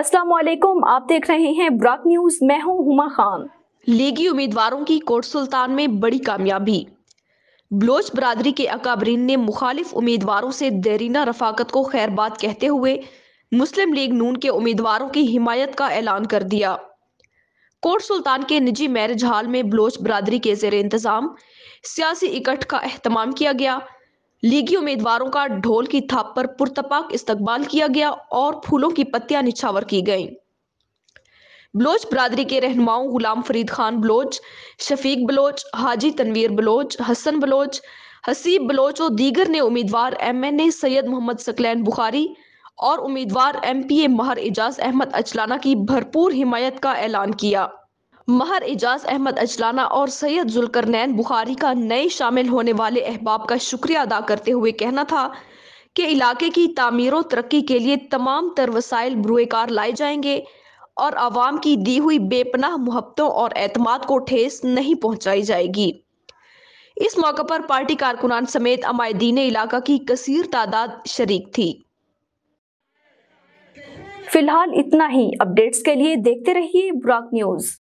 अस्सलाम वालेकुम आप देख रहे हैं ब्रॉक न्यूज मैं हूं हुमा खान लीगी उम्मीदवारों की कोट सुल्तान में बड़ी कामयाबी बलोच बरादरी के अकाबरीन ने मुखालिफ उम्मीदवारों से देरीना रफाकत को खैर बात कहते हुए मुस्लिम लीग नून के उम्मीदवारों की हिमायत का ऐलान कर दिया कोट सुल्तान के निजी मैरिज हॉल में बलोच बरादरी के जेर इंतज़ाम सियासी इकट्ठ का अहतमाम किया गया लीगी उम्मीदवारों का ढोल की थाप पर पुरतपाक इस्तकबाल किया गया और फूलों की पत्तियां निछावर की गईं बलोच बरदरी के रहनुमाओं गुलाम फरीद खान बलोच शफीक बलोच हाजी तनवीर बलोच हसन बलोच हसीब बलोच और दीगर ने उम्मीदवार M N A Syed Mohammad Saqlain Bukhari और उम्मीदवार M P A Mehar Ejaz Ahmed Achlana की भरपूर हिमायत का ऐलान किया महर एजाज अहमद अजलाना और सैयद जुलकर नैन बुखारी का नए शामिल होने वाले अहबाब का शुक्रिया अदा करते हुए कहना था कि इलाके की तामीर तरक्की के लिए तमाम तर वसाइल बरूएकार लाए जाएंगे और आवाम की दी हुई बेपनाह मुहबतों और एतमाद को ठेस नहीं पहुंचाई जाएगी इस मौके पर पार्टी कारकुनान समेत अमायदीन इलाका की कसीर तादाद शरीक थी फिलहाल इतना ही अपडेट्स के लिए देखते रहिए ब्राक न्यूज़